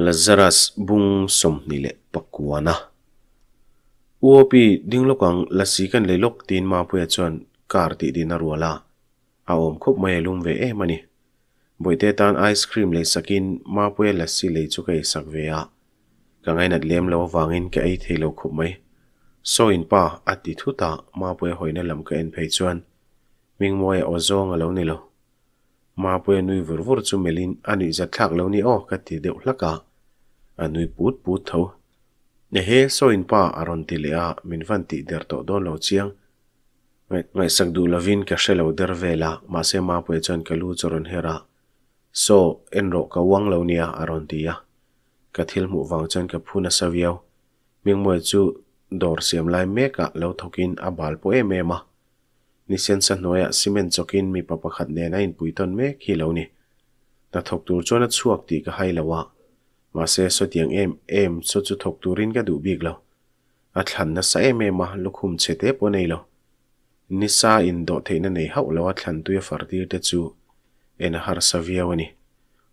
Lazarus bung som ni le pakwana UOP dinglokang le leilok tin ma puya chuan kar ti din arwala a om khop mai lum ve em eh, ani boite tan ice cream le sakin ma puya lasi le chu kai sakvea kangai nat lem lo wangin ke ai thelo khop mai so in pa ati thuta ma puya hoina lam ka en phei chuan ming moya ozong alo ni lo ma puya nui vur vurvur chu melin ani za thak lo ni o ka ti deuh hlaka anui put put tho ne he so in pa aron ti le a min van ti der to don lâu chiang ngai sak du lavin ka shelo der vela ma se ma pwe chan ka lu choron hera so en ro ka wang lo nia aron ti ya ka thil mu wang chan ka phuna saviao ming mo chu dor siam lai me ka ah lo thokin a bal po em em ma ni sen san noya cho chokin mi pa khát ne na in puiton me khi lo ni ta thok tur chona chuak ti ka hai lawa mà xe so tiếng em em so chu thok turin ka du bik lo a thlan na sa em mà lúc lukhum chết te po nei lo ni sa in do thế nên nei hau lo a thlan tu far dir để chu en har sa via wani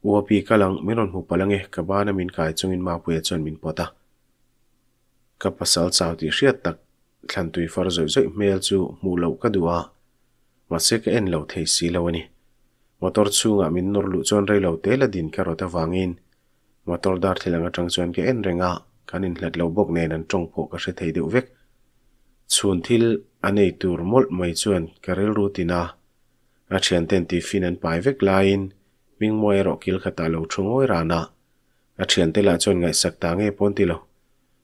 ua pi kalang miron hu palang e ka bana min kai chungin ma pu e chon min pota ka pasal chau ti hriat tak thlan tui far zoi zoi mel chu mu lo ka duwa Mà se cái en lo thei si lo wani motor chu nga mình nor lu chon rei lâu te là din ka ro ta wangin motor dar thil anga tang chuan ke en renga kanin hlet lo bok trong phố tong pho thấy được thei deuh vek anh ấy anei tur mấy mai cái karel rutina tiền a thian ten ti fin an pai vek lain ming moi ro kil khata lo thungoi rana a thian te la chuan ngai sak ta nge pon ti lo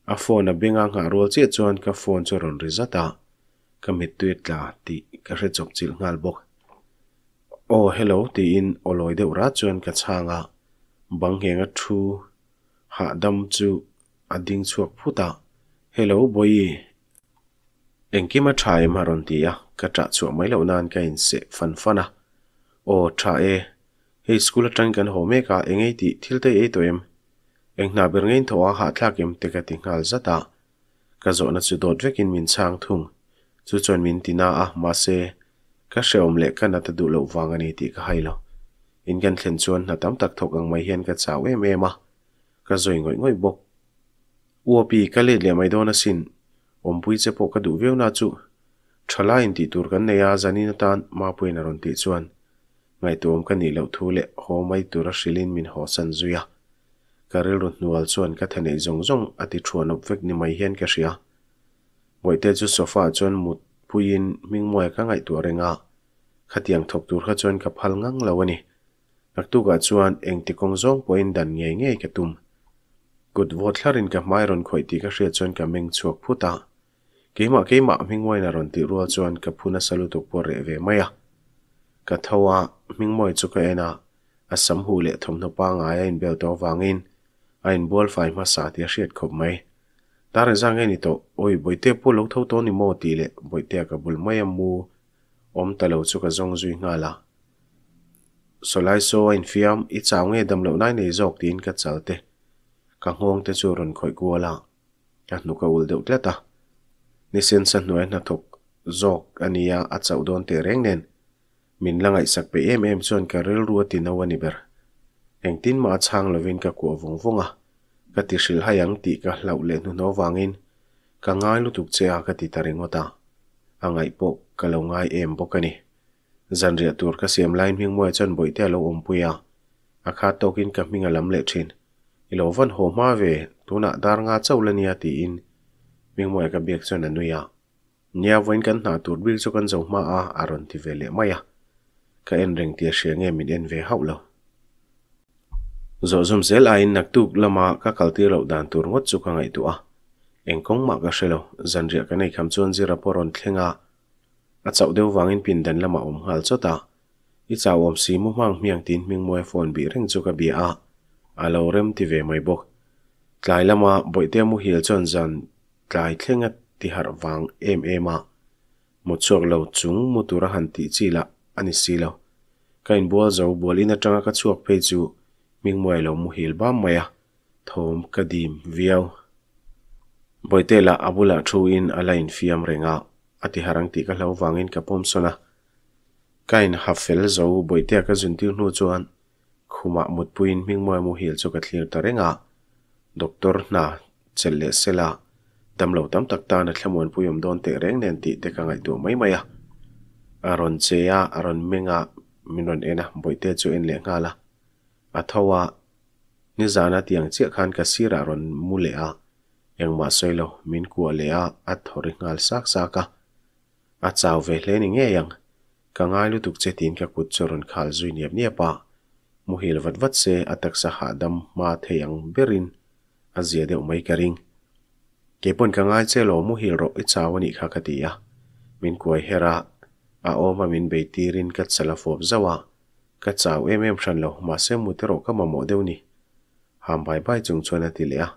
a phone a benga nga rol che chuan ka phone chu ron rizata cái mi tuit là ti cái hre chop chil ngal bốc, oh hello thì in oloi deuh ra chuan sang changa bằng bang henga thu ha dam chu ading phu ta hello boy anh mà engkima rồi maron tia ka tra chu mai lâu nay ka in se fan fana o tha e he school trăng gần hôm ho cả anh ấy ti thil te e to em anh na ber anh thua ha thlak em cái tiếng ka ti ta zata ka nó na chu dot kinh minh sang thung chu chon min tina a ma se ka sheom le kana ta du lo wangani ti hay hailo in gan thlen chuan na tam tak thok ang mai hian ka chau em em a ka zoi ngoi ngoi bok ua pi ka le le mai don a sin om pui che po ka du veu na chu thala in ti tur kan neya zani na tan ma pui na ron ti chuan ngai tuom ka ni lo thu le ho mai tur a shilin min ho san zuya karel rut nual chuan ka thane zong zong ati thuan op vek ni mai hian ka shia, ngoi te chu sofa chuan mut puin mingmoi ka ngai tu renga khatiang thok tur kha chuan ka phal ngang lo ani tu paktukah chuan eng tikawng zawng pawhin dan ngei ngei ka tum kut vawt thlarin ka hmai rawn khawih tih ka hria chuan ka meng chuak phuta keimah keimah hmingmawiin a rawn tih rua chuan ka phuna salu tuk pawh reh ve maia ka thoa hmingmawi chu ka ena a sam hu leh thawmhnaw pangai a inbeu to wangin a in bual fai hma sa ti a hriat khawp mai tare zang nge ni to oi boite pu lo tho to ni mo ti le boite ka bul mai amu om talo chu ka zong zui nga la สลายโซอินฟิอัมอิจาเงยดำเหล่านั้นในโจกตีนกัดเจ้าเตะกังฮวงเตจูรุนคอยกัวละยันนุกอุลเดือดเลตานิสินสันหน่วยนัทุกโจกอันนี้อาจจะอุดรเตเร่งเน้นมินลังไอสักไปเอ็มเอ็มส่วนการเรือรัวที่นวันิเบอร์หองทิ้นมาช่างลวินกักกัววงฟงอ่ะกติสิลหายังตีกับเหล่าเลนุนอวังอินกังไงลุตุกเจ้ากติตาริงวตาอังไงปุกกะลงไงเอ็มปุกันี่ zan ria tur ka siam lain hming moi chan boi te lo om puya a à. à kinh tokin ka hming alam à le thin i lo van ho ma ve tuna dar nga cholania ti in miếng ming moi ka biak chon anuya nia voin kan na tur bil chu kan zo ma a aron ti vele maya ka en reng tia she nge min en ve hau lo zo zum zel ain nak tuk lama ka kalti lo dan tur ngot chu ka ngai tu a engkong ma ka shelo zanria ka nei kham chon ji raporon à a chau vang wangin pin dan lama awm hal chawta i chau awm si mu hmang miang tin hming mawi phone bi reng chu ka bia a alo rem ti ve mai bok tlai lama à, boite mu hil chon zan tlai thlenga ti har vang em em a à. mu chuak lo chung mu tura han ti chi anh ani si lo kain bua zo bol in atanga à ka chuak pe chu ming mawi lo mu hil ba maya thom kadim viau boitela abula thu in in alain fiam a ati harang ti ka lo wangin ka pom sona kain hafel zo boite ka zuntir nu chuan khuma mutpuin mingmoi mu hil chu ka thlir ta renga doctor na chelle sela damlo tam tak ta na thlamon puyom don te reng nen ti te ka ngai tu mai maya aron cheya aron menga minon ena boite chu en le ngala athawa ni zana tiang chia khan ka sira ron mule a engma soilo min kuwa le a athori ngal sak saka a chào về lên ni nghe yang ka ngai lu tuk che tin ka kut choron khal zui niap nia pa muhil wat wat se atak sa ha dam ma theyang berin azia de umai karing kepon ka ngai che lo muhil ro i chawani kha katia min kuai hera a oma min beitirin kat salafob zawa cắt chaw em em ran lo ma se mutero ka mamo deuni ham bai bai chung chona tilea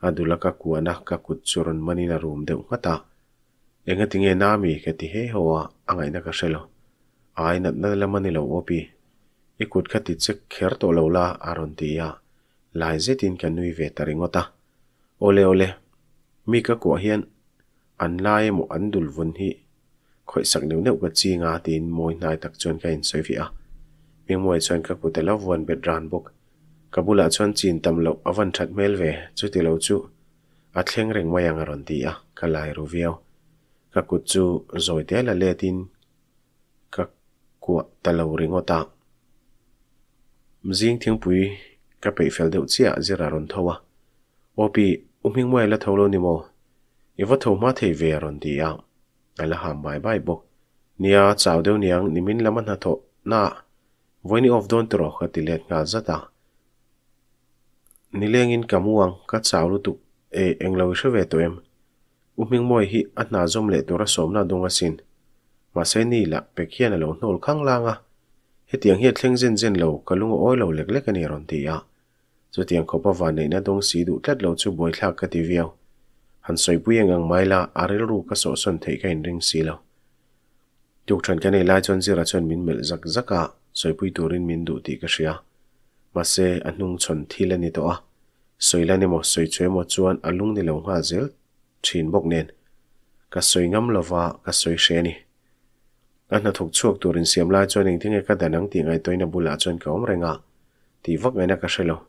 adula ka kuana ka kut choron manina room deuh à enga tinge nami ka ti he hoa angai na ka shelo ai nat na lamani lo opi ikut kha ti chek kher to lo la aron ti ya lai je tin ka nui ve taringota ole ole mi ka ko hian an lai mo an dul vun hi khoi sak neu neu ka chi tin moi nai tak chon ka in soi fi a mi moi chon ka ku te la von be dran bok kabula chon chin tam lo avan that mel ve ti lo chu a thleng reng mayang aron ti a ka lai ru viau các ka kut chu zoi te la letin ka kwa talo ringo ta mjing thingpui ka pe fel deuh chia zira ron thowa opi umhing mai la tholo ni mo iwa tho ma thei ve ron ti ya là ham bài bài bo nia chaw deuh niang nimin lama na tho na voini of don tro ngã ta, kha tilet nga zata nilengin kamuang ka chawlu tu e englo về to em uming moi hi atna zom le tura somna dunga sin ma se ni la pekhian lo nol khang langa he tiang hi thleng zen zen lo kalung oi lo lek lek ani ron ti ya chu tiang khopa wa nei na dong si du tlat lo chu boi thla ka ti viau han soi pu yang ang mai la aril ru ka so son thei ka in ring si lo tuk than ka nei la chon zira chon min mel zak zaka soi pu turin min du ti ka shia ma se anung chon thilani to a soilani mo soi chwe mo chuan alung ni lo nga zel chín nền, thin bok nen ka soi ngam lova ka soi sheni an na thuk chuak turin siam lai chuan eng thinge ka danang ti ngai toina bula thì ka om renga ti vak ngaina ka shelo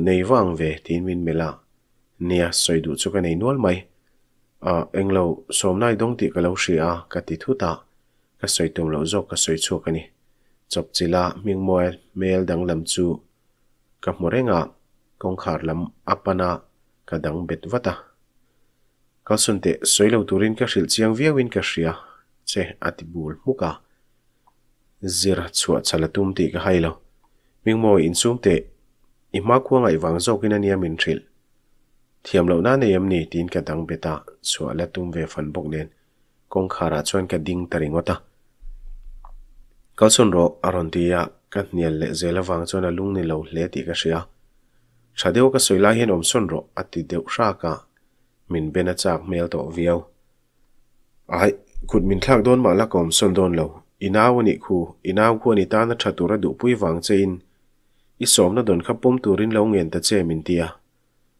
này du về thì mình tin lạ, nè nia soi cho cái này nuốt mày, à anh englo som nai đông ti cái lo shi a ka ti thu ta ka soi tum lo zo ka soi chuak ani chop chila ming moel mel dang lam chu ka morenga kong khar lam apana ka dang vắt à ka sun te soilo turin ka hril chiang viawin ka hria che ati bul muka zira chua chala tum ti lâu mình mingmo in sum te ima kwa ngai wang zo kin ania min thril thiam lo na ne yam ni tin ka dang beta chua la tum ve fan bok nen kong khara chuan ka ding taringota kalson ro aron ti ya ka nial le zela wang chuan a lung ni lo hle ti ka hria thadeu ka soila hin om son ro ati deuh sha ka min bena chak mel to viau ai khut min thak don ma la kom sol don lo inaw ani khu inaw khu ani ta na thatura du pui wang chein i som na don kha pom turin lo ngen ta che min tia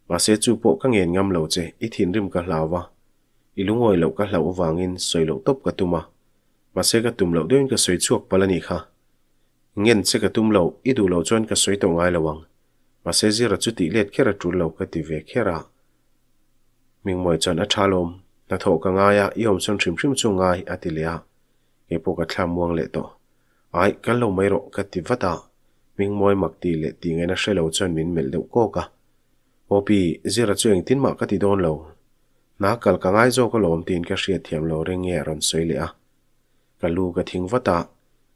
ma se chu po ka ngen ngam lo che i thin rim ka hlawa i lungoi lo ka hlaw wangin soi lo top ka tuma ma se ka tum lo doin ka soi chuak palani kha ngen che ka tum lo i du lo chon ka soi to ngai lawang ma se zira chu ti let khera tur lo ka ti ve khera mình mồi chọn a tha lom na tho ka nga ya i om son thrim thrim chu ngai atilia à à. e po ka thlam muang le to ai ka mây rộ, ro ka ti vata mình mời mặc ti le ti ngai na she lo chon min mel deuh ko ka opi zira chueng tin ma ka ti don lo na kal ka ngai zo ka lom tin ka hria thiam lo reng nge ron soi le a ka lu ka thing vata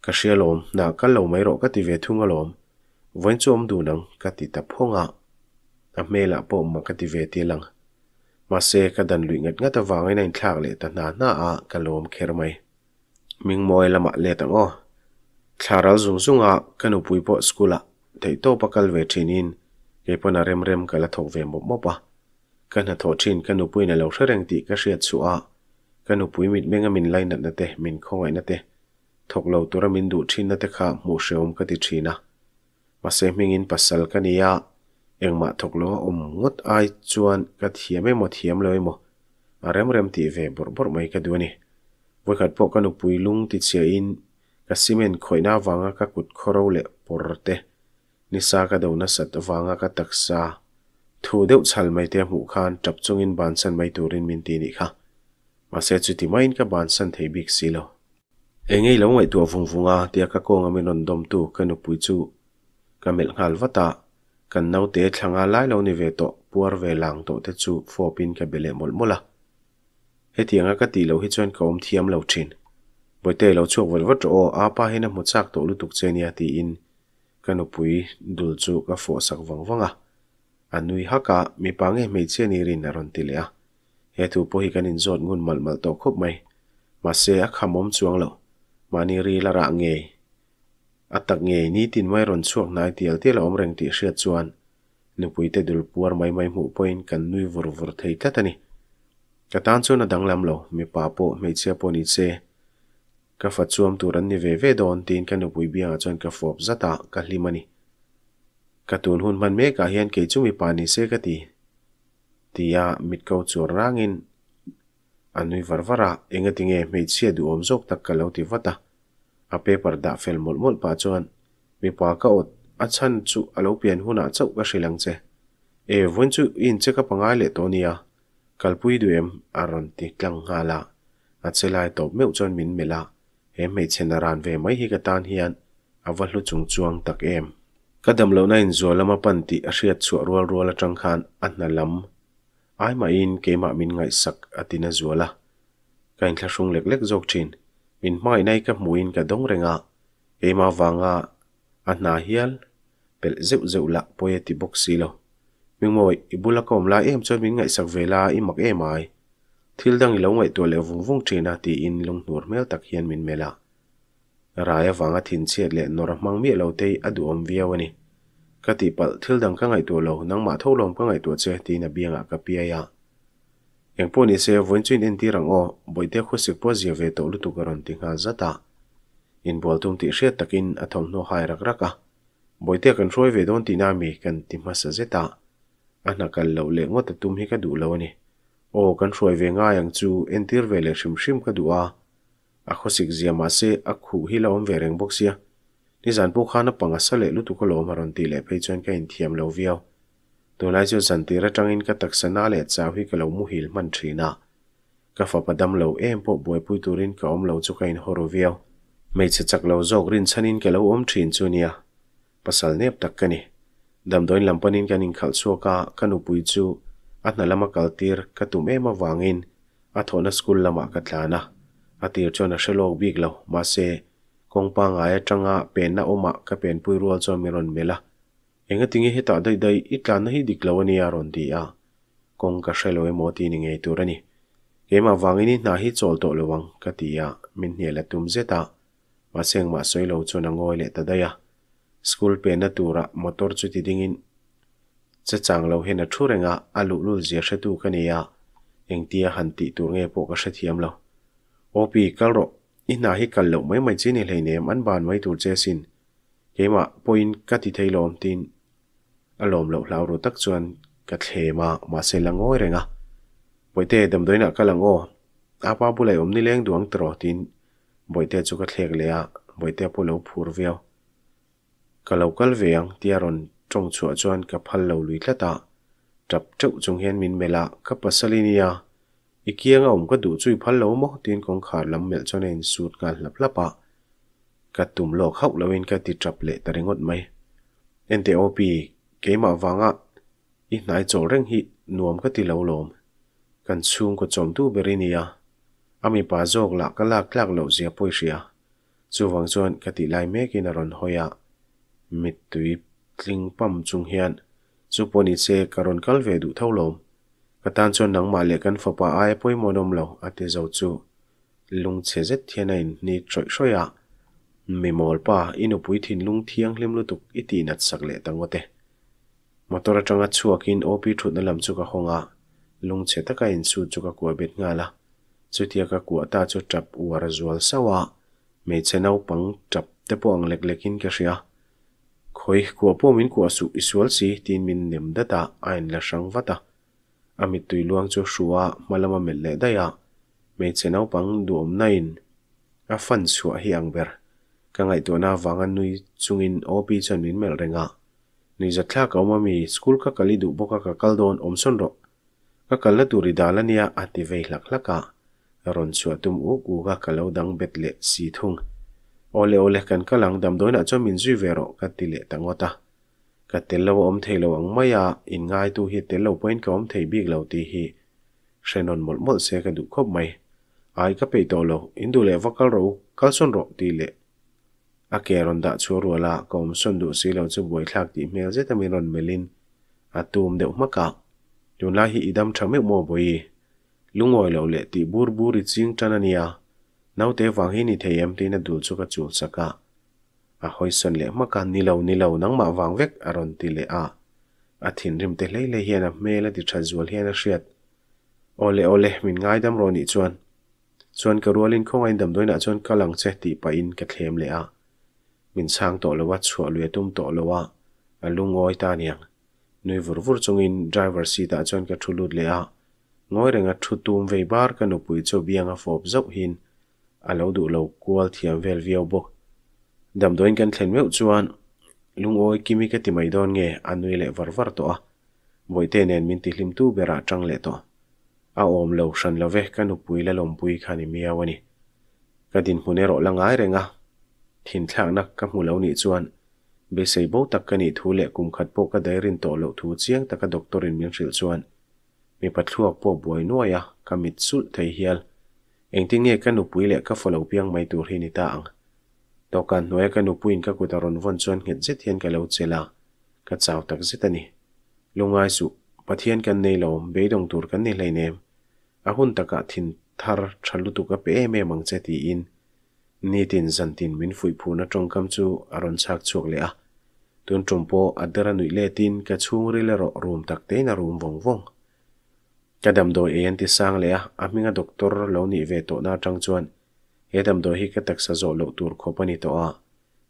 ka hria lom na ka lo mai ro ka ti ve thunga lom voin chom du nang ka tập ta phonga a mela po ma ka ti ve ti lang มาเซกดันลุยงัดงัดวางไว้ในลากเลตนาน้าอากะโลมเคอรมัยมิงมอยละมาเลตังอ้อคลาราซุงซุงอากะนุปุยปอสกุละไทโตปะกัลเวทินินเกปนาเรมเรมกะละทกเวมบบบะกันะโทชินกะนุปุยน่ะเลาเสรงตีกะเสียดสัวากะนุปุยมิดเมงมินไลนัดนัะเตมินข้คงไงนัะเตทกเลาตัวมินดูชินนะเตขาหมู่เชอมกะติชีนะมาเซมิงอินปัสสลกันิยาเองมาถกลัวอมงดไอจวนกัดเทียมไม่หมดเทียมเลยมั้งอะไรมเรมตีเวบรบรไม่กัดดวนี่วันขัดพวกกันปุยลุงติดเสียอินกัซิเมนคอยหน้าวังกัดกุดคราวเล่ปรเตนิสากระดนสัตวังกัดตักซา ทูเดือดชัลไม่เตะหูคานจับจงอินบานสันไม่ตูรินมินตีนี่ค่ะ มาเสียจุดที่ไม่อินกับบานสันเทบิกซิโลเองไงเรงไว้ตัวฟงฟงอาเตียกะโกงอเมนนดมตูกันปุยจูกมเมลฮัลวตา kan no te thlanga lai lo ni ve to puar ve lang to te chu fopin ka bele mol mola he tianga ka ti lo hi chuan ka om thiam lo thin boite lo chuak vel wat o apa hina mu chak to lutuk chenia ti in kanupui dul chu ka fo sak wang wanga anui haka mi pange me cheni rin aron tilea he tu po hi kanin zot ngun mal mal to khop mai ma se a khamom chuang lo mani ri la ra nge atak nge ni tin mai ron chuak nai tial te la om reng ti hria chuan nupui te dul puar mai mai hmu poin kan nui vur vur thei ta tani ka tan chu na danglam lo mi pa po me chia po ni che ka fa chuam tu an ni ve ve don tin ka nupui bia chuan ka fop zata ka hlimani ka tun hun man me ka ah hian ke chu mi pa ni se ka ti tia mit ko chu rangin anui varvara enga tinge me chia du om zok tak ka lo ti vata a paper da fel mawlh mawlh pa chuan mipa ka awt a chan chu alo pian hunah chauh ka hri lang che e vun chu in che ka pangai le to kalpui duem a ti tlang nga la a chelai top meu chon min mela he mei chen ran ve mai hi ka tan hian awa chung chuang tak em kadam lo na in zualama pan ti a hriat chu rual rual atang khan anna lam ai ma in ke ma min ngai sak atina zuala kain thla shrung lek lek jok thin min mai nei ka muin ka dong renga ema wanga ana hial pel zeu zeu la poe ti box silo ming moi ibula kom la em cho min ngai sak vela i mak em ai thil dang lo ngai to le vung vung thina ti in lung nur mel tak hian min mela raya e wanga thin chet le nor mang mi lo te adu om viawani ka ti pal thil dang ka ngai to lo nang ma tholom ka ngai to che ti na bianga ka pia ya yang po ni se vun chuin in ti rang o boi te khu sik po zia ve to lu tu garon ti nga za ta in bol tum ti she takin a thom hai rak raka kan roi ve don kan ti ma sa ze le ngot tum ka du lo ni kan roi ve nga yang chu in ve le shim ka du a a khu sik se a hi lo ve reng bok sia ni zan po le lu ka in thiam lo tuna chu chantira tangin ka taksana le chawi ka lo mu hil man thina ka fa padam lo em po buai pui turin ka om lo chu kain horovia mai che chak lo jok rin chanin ka lo om thin chu nia pasal nep tak kani damdoin lampanin kanin khal chuaka kanu pui chu atna lama kaltir ka tum ema wangin athona school lama ka thlana atir chona shelok big lo ma se kongpa ngaya tanga pen na oma ka pen pui rual cho miron mela enga tingi heta dai dai itlan hi diklawani aron ti a kong ka shrelo emo ti ni ngei turani kema wangini na hi chol to lowang ka ti a min hela tum zeta ma seng ma soi lo chu na ngoi le ta daya school pe na tura motor chu ti dingin cha chang lo hena thu renga alu lul zia sha tu kani ya eng tia han ti tur nge po ka sha thiam lo opi kalro ina hi kal lo mai mai chini leinem an ban mai tur che sin kema point ka ti thailom tin อารมณ์เหลาเหลารู้ตักชวนกระเทมามาเซลังโง่เรงอ่ะบ่อยเตะดำด้วยนะกะลังโง่อาป้าบุเลยอมนี่เลี้ยงดวงตรอตินบ่อยเตะจุกระเทกเลยอะบ่อยเตะพูเหลาผูรเวียวกะเหลากลเวียงเตียรอนจงชัวชวนกับพัลเหลาลุยละตาจับเจ้าจงเฮียนมินเมลากับปัสสลินียาอีกเกียงอมก็ดูจุยพัลเหลามอตินของขาดลำเมลจนเองสูตรการหลับละปะกระตุ่มโลกเข้าละเวนกติดจับเละแต่ริงดไหมเอ็นเตอปี kế mà vàng ạ ít nãy chỗ răng hị nuông cái tì lâu lồm cần xung có chồng tu beri nia ami pa zog la ka lak lak lo zia poi ria chu wang chuan ka ti lai me ki na ron hoya mit tui tling pam chung hian chu xe se karon kal về du thâu lom cái tan nắng nang lệ cái kan fopa ai poi monom lo ate zo chu lung che zet thiana in ni troi hroya mi mol pa inu pui thin lung thiang hlem lutuk iti nat sak le tangote motor atanga chuakin op thutna lam chu ka honga lung che taka in chu chu ka kua bet nga la chutia ka kua ta chu tap uara zual sawa me chenau pang tap te pawng lek lekin ka ria khoi kua pomin kua su isual si tin min nem data ain la sang vata ami tui luang chu shua malama mel le daya me chenau pang duom nain a fan chu hi angber ka ngai tu na wangan nui chungin op chan min mel renga nei zatla ka mà mi school cái ka kali du boka ka kal don om son ro ka kal la turi dalania ati vei hlak laka ron chu atum u cái lâu đằng dang lệ si thung ole ole kan kalang dam doina cho về min ju vero ka tile tangota ka telo om thelo ang maya in ngay tu hi telo point ka om thei big lo ti hi shenon mol mol se cái đủ khóc mai ai ka pe to lo indu le vokal ro kalson ro ti lệ อาเกรอนดาชัวรัวละก็มสนดูสีเหลาจะบวยคลากดีเมลเจตมีรอนเมลินอาตูมเดือดมากักจนลาฮีอิดัมทำไม่โมบวยลุงอยเหลาเลติบูร์บูริจิงจันนียาน้าเตวังหินิเทียมที่นัดูจุกจูสกะอาคอยสนเลมากันนิเหลานิเหลานังมาวังเวกอรันติเลอาอาทินริมเตเลเลเฮนัเมลติชัดจวลเฮนัสเชียตโอเลโอเลมินง่ายดัมรอนอีชวนจวนกระรัวลินคงอินดัมด้วยนะจวนกำลังเซติไปอินกับเทมเลอา min sang to lo wa chua lu tum to lo wa alung oi ta niang nui vur vur chungin driver seat a chon ka thulut le a ngoi renga thu tum về bar ka no pui cho bianga fop zop hin alo à, du lo kwal thiam vel viau bok dam doin kan thlen meu chuan lung oi kim ka ti mai đón nghe anh le var var to a boi te nen min ti hlim tu bera tang le to a à, om lo shan lo ve ka no pui la lom pui khani mi awani kadin ai langai renga ทิ้งทากนักกับหูเหล่านี้ชวนเบสัยโบตักกันอีทูเล่กุมขัดโปก็ไดรินโตเล่ทูเจียงตักกระดกตัวรินเมียงสิลชวนมีปัดทัววปวบบวยนัวยะกามิดสุดไทยเฮลเองทิ้งเงี้ยกันหนุปุยเล่ก็ฝ่าเหล่าเพียงไม่ตัวรินิตาอังต่อกันนัวยกันหนุปุยนก็กุตารนวันชวนเหตุเจ็ดเทียนกับเลวาเจลากระเจ้ตักเจตันี่ลงไอสุปะเทียนกันในเล่เบยดงตัวกันในไลเนมอาหุ่นตักกะทิ้งทาร์ชลุตุกับเป้แม่มังเจตีอิน netin zantin min fui phu na tong kam chu aron chak chuk le a tun tong po adara nui le tin ka chung ri le ro room tak te na room vong vong kadam do e anti sang le a aminga doctor lo ni ve to na tang chuan he dam do hi ka taksa sa zo lo tur kho pani to a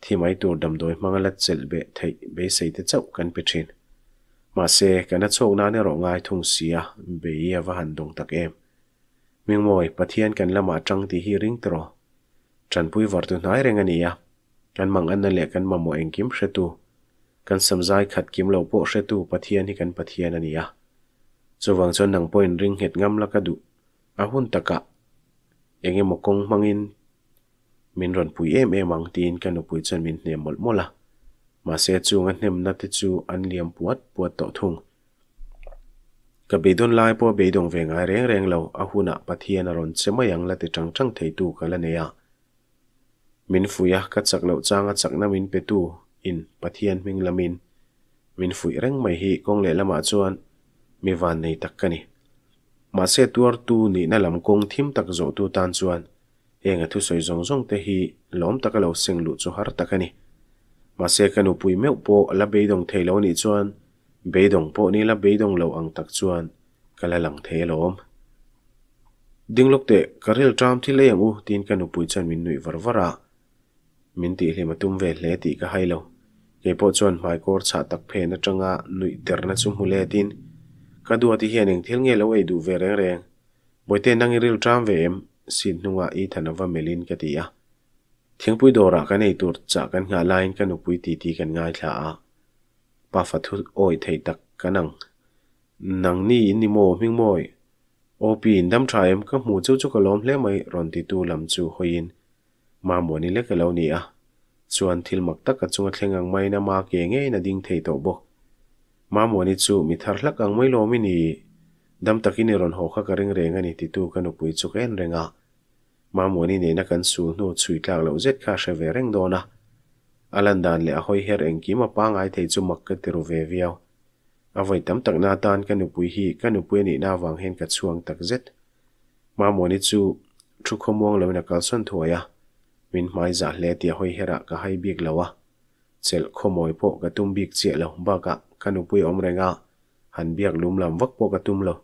thi mai tur dam doi e mangala chel be thai be sei te chau kan pe thin ma se kana chok na ne ro ngai thung sia be ye va pathian kan lama tang ti tro tran pui var à. tu nai reng ania kan mang an le kan mamo eng kim hretu kan samzai khat kim lo po hretu pathian hi kan pathian ania chuwang chon nang point ring het ngam laka du a hun taka enge mokong mangin min ron pui em em ang tin kan pui chan min hnem mol mola ma se chu nga hnem na te chu an liam puat puat to thung ka bedon lai po bedong ve nga reng reng lo a huna pathian a à, ron chemayang la te tang tang thei tu kala neya min fuya ah, ka chak lo changa chak na min petu in pathian ming lamin min fui reng mai hi kong le lama ah chuan mi van nei tak kani ma se tuar tu ni na lam kong thim tak zo tu tan chuan enga thu soi zong zong te hi lom tak lo sing lu chu har takani ma se kanu pui meu po la be dong thei lo ni chuan be dong po ni la be dong lo ang tak chuan kala lang the lom dinglok te karil tram thi le u tin kanu pui chan min nui varvara ah. มินตีเลมาตุ้มเวลเลติก็ให้เราเกปโจนไมโครชาตักเพนจังอาหนุ่ยเดินนัจุ่มหุเลติน กระดูที่เฮียนึงเที่ยงเงาไอ้ดูเวรแรงบุยเต้นนั่งเรืลจามเวมสินนัวอีธนวเมลินกติยาเที่ยงปุยดอระกันไอตัวจักกันงาไลน์กันนุปุยตีตีกันง่ายละป้าฟัทุโอยไทยตักกันนั่งนังนี่อินนิโมมิงโมย โอปีนดัมทรายมก็หมูเจ้าจุกลอมเล่ไม่รอนติดตัวลำจูหอยิน mà muốn mo ni le ka lo ni thì chuan thil mak tak a chunga thleng mai na ma ke nge na ding thấy to bo mà muốn đi à? chu mi thar lắc ang mai lo mi ni dam takini ron ho kha ka ring renga ni ti tu cái ka no pui chu ken renga mà muốn đi ne na kan su no chui tlak lâu zet kha she về rèn à đó na alan dan le a hoi her eng ki ma pa ngai thei chu mak ka tiru ve à viau avoi tam tak na tan cái nu bụi hì cái nu bụi ni na vàng hen ka chuang tak zet ma mo ni chu thu khomong lo na kal son thoya mình mai za hle tia hoi hera cả hai bik lawa chel khomoi po ka tum bik che lo ba ka kanu pui om renga han biak lum lam vak po ka tum lo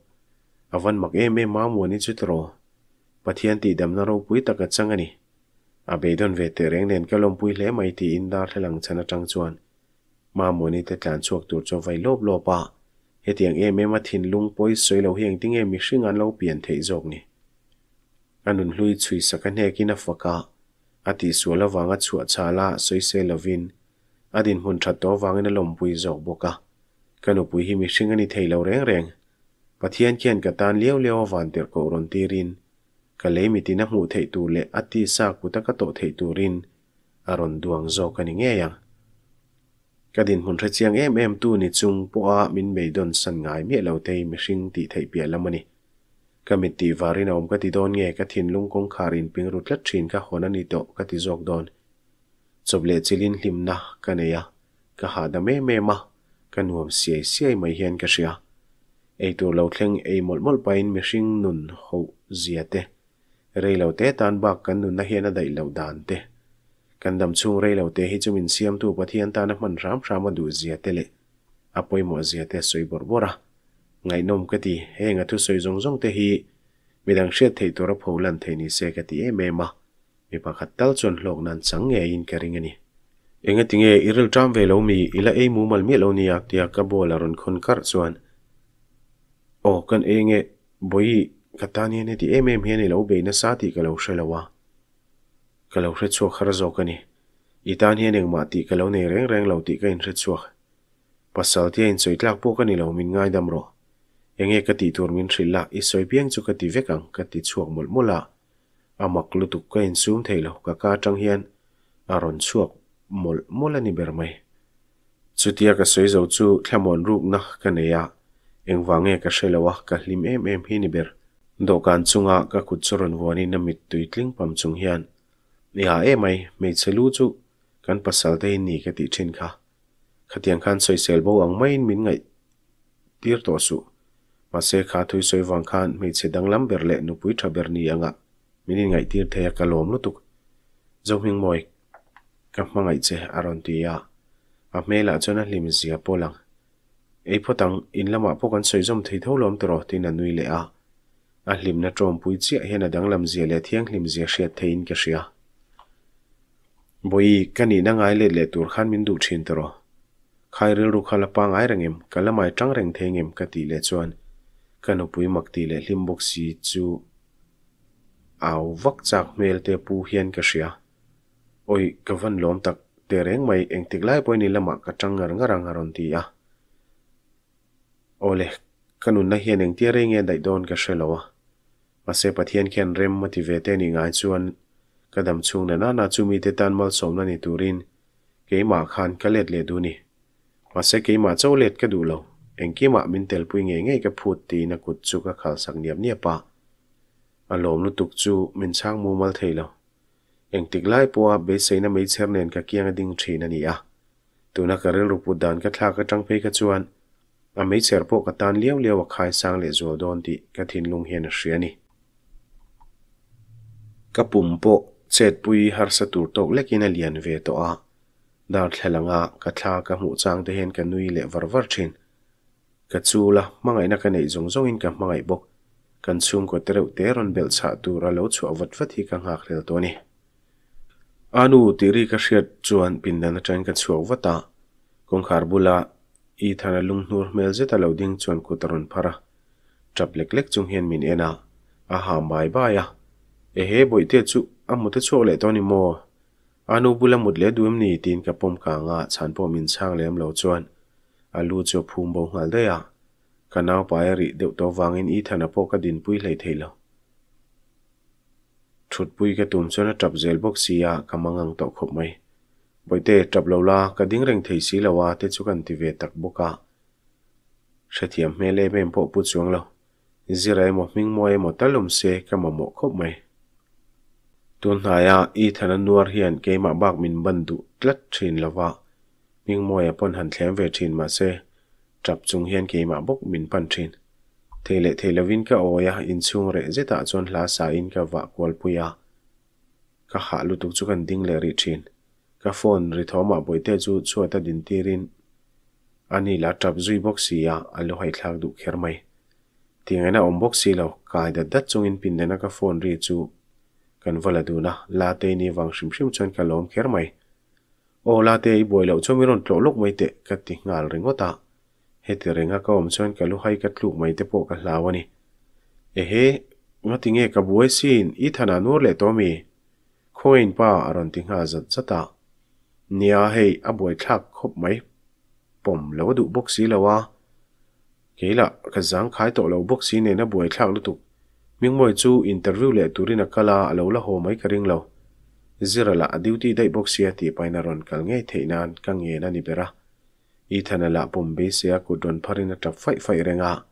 avan mak em em ma mu ni chu tro pathian ti dam na ro pui ta ka changani à be đơn ve te reng len ka lom pui hle mai ti in dar thlang chana trăng chuan ma mu ni te tlan chuak tur cho vai lop lo pa he tiang em em mà thìn lùng poi xoay lo hiang ting em mi hring an lo pian thei anh ni anun hlui chui saka hne kin a faka ati suala wanga chua chala soise lovin adin hun thatto wangin lompui zok boka kanu pui hi mi singani theilo reng reng pathian kian ka tan leo leo van ter ko ron tirin ka le mi tina mu thay tu le ati sa ku ta ka to tu rin aron duang zo ka ni nge ya ka din hun thre chiang em em tu ni chung po a min mei don san ngai mi lo te mi sing ti thei pia lamani committee varin om ka ti don nge ka thin lung kong kharin ping rutla thin ka hona ni to ka ti jok don choble chilin hlimna ka neya ka ha da me me ma ka nuam si si mai hian ka ria ei tur lo thleng ei mol mol pain mi hring nun ho ziate rei lo te tan bak kan nun na hian a dai lo dan te kan dam chung rei lo te hi chumin siam tu pathian ta na man ram ram a du ziate le apoi mo ziate soi bor bora ngày nôm cái thì he ngà thu soi zong zong te hi mi dang shet thei tora hồ lần thei ni se cái gì em em mà, mi pa khat tal chon lok nan sáng nge in ka ring ani enga tinge iril tram ve lo mi ila e mu mal mi lo ni yak tia ka bol aron khon kar chuan o kan enge boi katani ne thì em em hian sát be cái lâu ti lâu à, cái lâu lo hre chu rồi cái này. Ít itan hian eng mà ti cái lâu này rèn rèn lâu ti cái in hre bắt sau thì anh choi tlak bộ cái này lâu mình ngay dam rồi nghe cái ti tur min thri la ít soi biang chu cái ti vekang ka ti chuak mol mola amak lutuk ka in sum theilo ka ka tang hian aron chuak mol mola ni ber mai chutia ka soi chú nách cái chu à, anh na nghe cái engwange ka shelawa cái lim em em hi ni ber dawhkan chunga ka khut churon wani namit tui tling pam chung hian ya e mai me chelu chu kan pasal đây ni cái ti thin kha tiếng khan soi sel bo mày main min ngai tir to su mà mase à à, kha thui soi wang khan me che danglam berle nu pui tha ber ni anga mini ngai tir the ka lom lutuk zong hing moi ka ma ngai che aron ti ya a mela chona lim zia polang ei photang in lama pokan soi zom thei tho lom tro tin là nui le a a hlim na trom pui chi hena danglam zia le thiang hlim zia she thein ka ria boi kani na ngai le le tur khan min du thin tro khairil ru khala pa ngai rangem trăng tang reng em ka ti le chuan kan upuimak tih leh hlimbawk si chu au vak chak hmel te pu hian ka hria oi ka van lawm tak te reng mai eng tik lai pawh ni lamah ka tangar ngarang aron ti a ole kanun na hian eng tia renge dai don ka hrelowa mase pathian khian rem mati ve te ni ngai chuan kadam chung na na chu mi te tan mal som na ni turin keima khan kalet le du ni mase keima cholet ka du lo engkima mintel pui nge nge ke puti na kutsu ka khal sak niap niya min chang mu mal thay lo. Eng say na mei cher ka kiang ading tri na niya. Tu na karil ka tla ka trang pei A mei cher ka tan liaw liaw akhae sang le zuo don ka thin lung hien Ka pum po chet har sa tok le kina lian ve to a. Dar thalang a ka tla ka mu chang ka nui le var var chin. ka chula mangai na kanei zong zong in ka mangai bok kan chum ko tereu teron bel cha tu ra lo chu awat fa thi ka nga khrel to ni anu tiri ka shet chuan pin dan na chan ka chu awata kong khar bula i thana lung nur mel ta lo ding chuan ku taron phara chap lek lek chung min ena a mai ba ya e boi te chu amute chu le to ni mo anu bula mut le duem ni tin ka nga chan po min chang lem lo chuan alu chu phum bo ngal de ya kanau pai ri deu to wangin i thana po ka din pui lei theilo thut pui ka tum chona trap zel bok sia kamangang to khop mai boite trap lo la ka ding reng thei si lawa te chu kan ti ve tak boka shathiam mele mem po pu chuang lo zirai mo ming moi mo talum se ka mo mo khop mai tun haya i thana nuar hian ke ma bak min bandu tlat thin lawa nhưng môi à pon hẳn thèm về trình mà xe trập trung hiện kỳ mà bốc mình phần trình thế lệ thế là vin cao ya in xuống rễ dễ tạ chọn lá xà in cả vạ qual puya à. cả hạ lu tục chu cần ding lệ rị trình cả phone rị thó mà bồi tê chu chua ta din tê rin ani là trập duy bốc xì à alo hay thạc đủ khéo mày tiếng ấy là ông bốc xì lâu cái đặt đất chung in pin đến cả phone rị chu kan vala duna la te ni wang shim shim chọn ka lom kher mai o la te i boi lo chu mi ron tlo lok mai te ka ti ngal ringo ta he ti renga ka om chon ka lu hai ka tluk mai te po ka hlawani e he nga ti nge ka buai sin i thana nur le to mi khoin pa aron ti nga zat chata nia hei a boi thak khop mai pom lo du bok si lawa keila ka zang khai to lo bok si ne na boi thak lu tu mingmoi chu interview le turina kala alo la ho mai ka ring lo zirala duty dai boxia ti paina ron kal nge theinan ye na ni bera i thanala bombe sia ko don pharina tap fai fai renga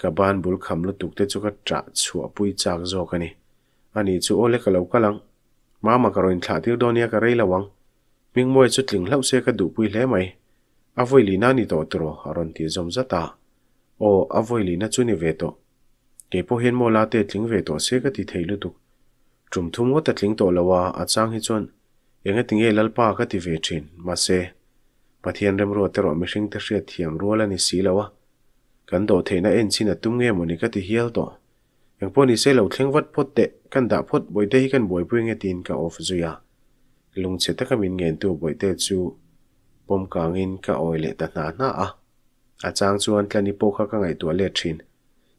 kaban bul khamlu tukte chuka tra chu apui chak zo kani ani chu ole kalau kalang mama karoin thla tir donia ka rei lawang mingmoi chu tling hlau se ka du pui hle mai avoi lina ni to tro aron ti zom zata o avoi lina chu ni ve to ke po hen mo la te tling ve to se ka ti theilu tuk จุ่มทุ่มว่าแต่ลิงโตแล้ววะอาจารย์ให้ชนเองก็ติงเงีลัลปาก็ติเวทินมาเซ่ปะเทียนเริมรัวแตรอมิชิงเต่เสียเทียมรัวแลนิสีแล้ววะกันโตเทน่าเอ็นซินตุ้งเงยมุนิกติเฮียลตตอยังพวกนิ้เซ่เราเค่งวัดพุทธเตะกันด่าพุทธบ่อยได้กันบ่อยพ่ดเงตีนกับออฟซูยาลุงเชตก็มีเงินตัวบ่อยเตะจูปมกางินกับออยเล่ตานาหน้าอ่ะอาจารย์ชวนแค่นี้พป้เขาก็ไงตัวเลชิน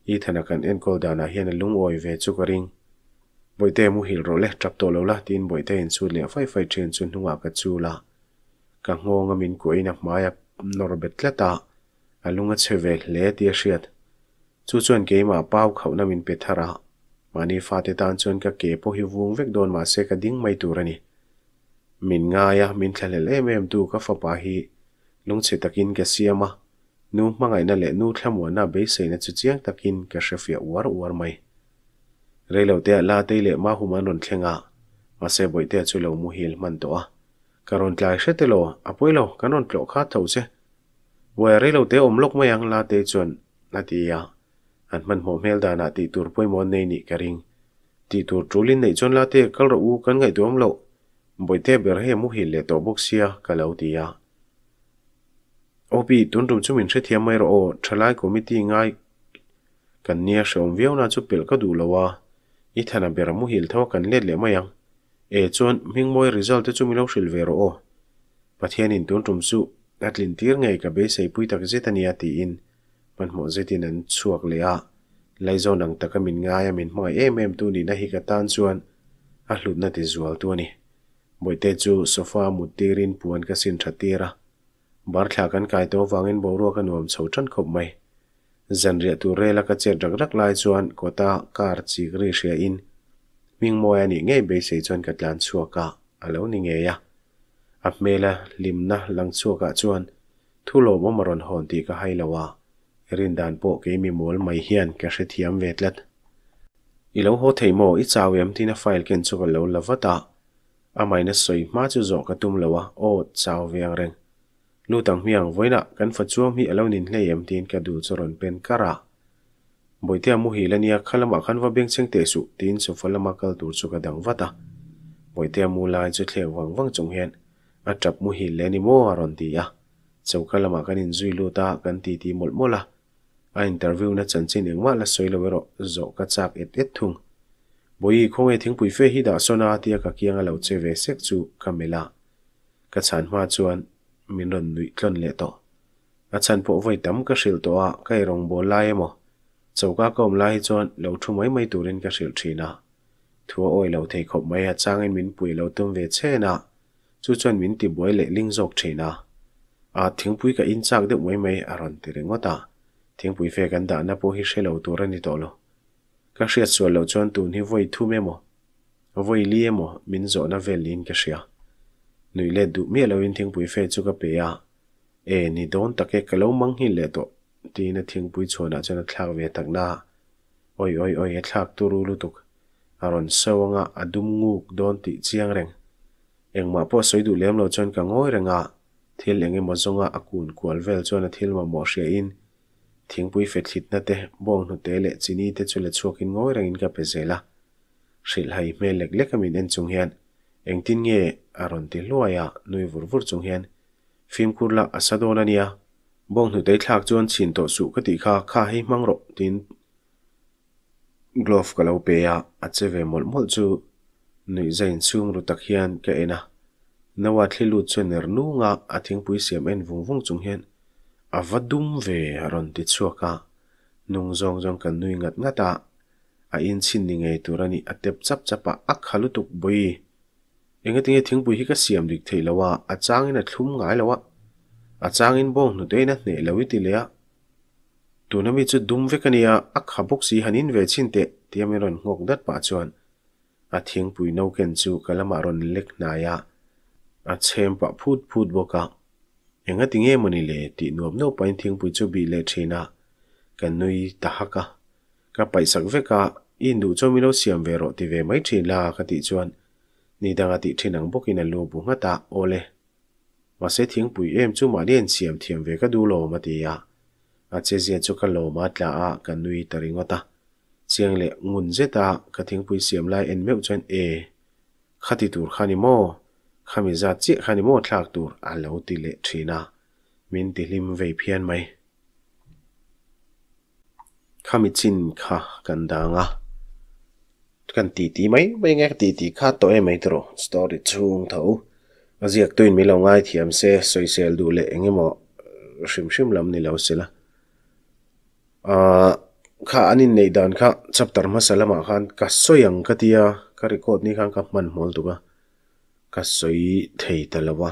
อี่ธนาคารเอ็นโกลดานาเฮีนลุงออยเวจูกริงบอยเตมุฮิลโรเล่จับตัวเราละทีนบอยเตนสุดเลยไฟไฟเชนสุดหัวกัจูละกังหงงมินกุยนักมายานอร์เบตเลตาอาลุงก็เชเวลเลตีเชียดชุดชวนเกมาป้าวเขานามินเปิดทาระมันนี่ฟาเตตานชนกะเกพโอฮิวงเวกโดนมาเสกดิ้งไม่ตัวนี่มินงายะมินเฉลเล่เมมตูกับฟะปาฮีลุงเชตักินกับเสียมะนู่มังไงนั่นแหละนูแค่หมวนน่าเบสเซนจุดเจียงตะกินกับเชฟเฟียวอร์อวร์ไหม rồi lâu reilote la teile ma human ron thlenga ase boite chu lo lâu hil man to a karon tlai shete lo apoilo kanon tlo kha tho se boi reilote omlok mayang la te chon natia an man mo mel da na ti tur poi mon nei ni karing ti tur linh nei chon la te kal ro u kan ngai tuam lo boite ber he mu hil le to boxia kalau tia opi tundum chumin hre thiam mai ro o thalai committee ngay kan nia shom viau na chu pel ka du lo à ít ithana bera mu hil thawa kan let le mayang e chuan mingmoi result cho mình te chu milo hril ve ro o pathian in tun tum chu atlin tir ngei ka be sei pui tak zetania ti in panhmo zetin an chuak le a laizo nang taka min ngai ngay mình hmai em em tu ni na hi ka tan chuan a hlut na ti zual tu ni boite chu sofa mutirin puan ka sin thatira cái tàu vàng in bầu wangin boruak anuam sầu than khop mai zanria tu rela ka cher rak rak lai chuan kota kar chi ri hria in mingmoi ani nge be se chuan ka tlan chuaka alo ni nge ya à. a mela limna lang chuaka chuan thulo mo maron hon ti ka hailawa à. rin dan po ke mi mol mai hian ka hre thiam vetlat ilo ho theimo i chawiam tina file ken chuka lo lavata amaina soi ma chu zo ka tum lawa o chawiang reng nu tam hiang voina kan fa chuam hi alo nin hle em tin ka du choron pen kara boite amu hi lania khalama khan wa beng cheng te su tin so falama kal tur chu ka dang wata boite amu lai chu thle wang wang chung hen a tap mu hi leni mo aron ti ya chau khalama in zui lu ta kan ti ti mol mola a interview na chan chin engma la soilo wero zo ka chak et et thung boi khong e thing pui fe hi da sona tia ka kianga lo che ve sek chu kamela ka chan ma min ron nui tlon le to a chan po voi tam ka hril to a kai rong bo lai emo chawka kom lai chon lo thu mai mai turin ka hril thina thua oi lo thei khop mai a changin min pui lo tum ve che na chu chon min ti boi le ling jok thina a thingpui ka in chak de mai mai aron ti rengota thingpui fe kan da na po hi hrelo turani to lo ka hria chual lo chon tun hi voi thu memo voi li emo min zo na velin ka hria nui le du mi lo in thing pui fe chu ka pe ya e ni don take ka lo mang hi le to ti na thing pui chona chana thlak ve tak na oi oi oi e thlak tu ru lu tuk aron sawanga adum nguk don ti chiang reng engma po soidu lem lo chon ka ngoi renga thil enge mo zonga akun kwal vel chon a thil ma mo she in thingpui fe thlit na te bong nu te le chini te chule chuak in ngoi reng in ka pe zela shil hai me lek lek amin en chung hian anh tin nge a ron te luaya nui vur vur chung hian phim khur la asadon ania bong nu te thlak chuan chin to su ka ti kha kha hei mang ro tin glove ka lo pe ya a che ve mol mol chu nui zain chung ru tak hian ka ena nawa thlilu chen er nu nga a thing pui siam en vung vung chung hian a vadum ve ron ti chuaka nung zong zong kan nui ngat ngata a in chin ni ngei turani atep chap chapa akhalu tuk boi เองก็ต้องยังบุยก็เสียมดึถิแล้ววาอาจารย์นี่นัดทุ่มไงแล้ววะอาจารย์นี่บ่งหนูเต้นะเนี่ยแล้ววิธีเลยอะตัวนั้นไม่จุดดุมเวกันเนี่ยอักขบุกสีหันินเวชินเตะที่ยมีรอนงอกดัดป่าชวนอาทิ้งบุยนกเก่จูกะละมารอนเล็กนายะอาเชมปะพูดพูดบอกกะยังก็ต้องยังมันนี่เลยตีนวมโนไปทิ้งบุยจูบีเลทีน่ะกันนุยตาฮักะก็ไปสักเวกะอินดูจอมิโนเสียมเวโรตีเวไม่ทีละกัติชวนนี่ดังอาทิตย์ที่นังบุกินลูบุงตาโอเลมาเสถียงปุยเอ็มจู่มาเลียนเสียมเทียมเวก็ดูโลมาตียาอาเจเซียจู่ก็โลมาตลาอกันนุยตริงวตาเสียงเล่งุนเจตากระถิงปุยเสียมลายเอ็นเมอจนเอขัดติดตัวขานิโมขามิจัดเจขานิโมทากตัวอัลลูติเล่ทีนามินติลิมเวเพียนไหมขามิจินข่ะกันดังอ่ะ kan ti ti mai mai nge ti ti kha to e mai tro story chung tho aziak tuin mi lo ngai thiam se soi sel du le enge mo shim shim lam ni lo sela a kha anin nei dan kha chapter ma salama khan ka soyang ka tia ka record ni khan ka man mol du ba ka soi thei talawa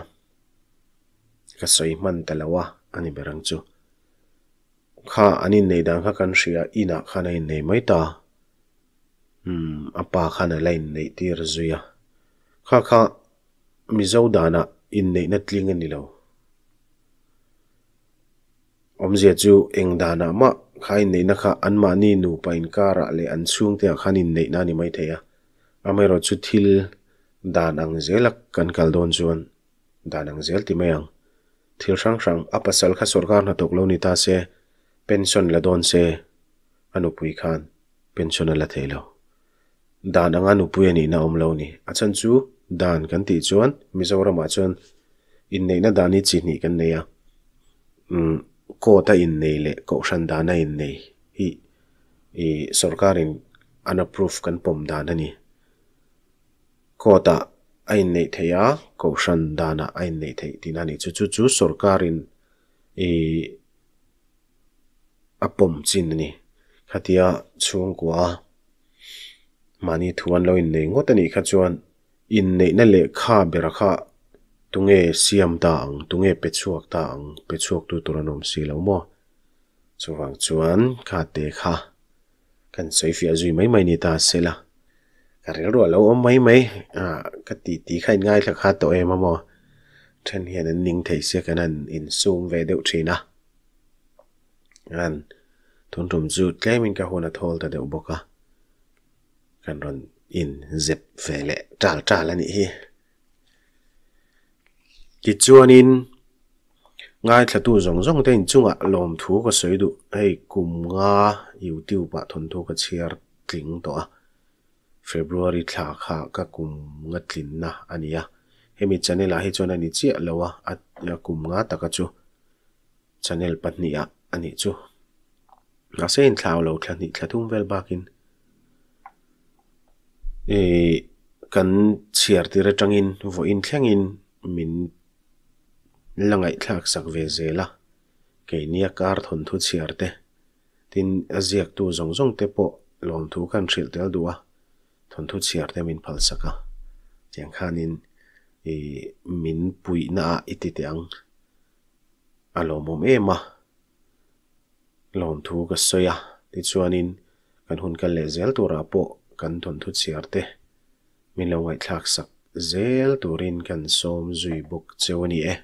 ka soi man talawa ani berang chu anin nei kan shia ina kha nei mai apa khana lain nei tir zuya kha kha mi zaudana in nei natlinga nilo om je chu eng dana ma khai nei na kha anma ni nu pain kara le an chung te khanin nei na ni mai theya amero chu thil danang zelak kan kal don chuan danang zel ti mayang thil sang sang apasal kha sorkar na tok se pension la don se anupui khan pension la dāna nga nupuya nī na āmlau nī āchan chū dāna kan tī chūwa mīsa wara mā chūwa innei na dāni chīnii kan nēy ā mm, kōtā innei lē kōshān dāna innei hī ā sorkārīn unapproved kan pom dāna nī kōtā ā innei thay ā kōshān dāna ā innei thay tī nāni chū e, apom chīni nī khati ā chūwa nguwā mà mani thuan lo in nei ngotani kha chuan in nei na le kha bera kha tunge siam ta ang tunge chuộc ta ang chuộc tu turanom si lo mo chuwang chuan kha te kha kan soifi azui mai mai ni ta xê la, karil ro lo om mai mai a à, ka ti ti khain ngai la kha to em mo then hian anh ning thei se kan an in sum anh, deuh thina an thun mình zu tlemin ka hona thol ta deuh boka kan ron in zep vele tral tral ani hi ti chuanin ngai thlatu zong zong te inchunga lom thu ka soidu hei kum nga youtube pa thon thu ka chiar tling to a february thla kha ka kum nga tlin na ania hemi channel a hi chona ni chi lowa at ya kum nga taka chu channel patni a ani chu nga se in thlau lo thla ni thla thum vel bakin Eh, kan chiar tira changin vo in thiangin min langai thak sak ve zela ke nia kar thon thu chiar te tin aziak tu zong zong te po lom thu kan thil tel duwa thon thu chiar te min phal saka chang khanin e eh, min pui na iti te ang alomo me ma lom thu ka soya ti kan hun ka le tu ra po kan thun thu chiar te mi lo wai turin kan som zui buk chewani eh.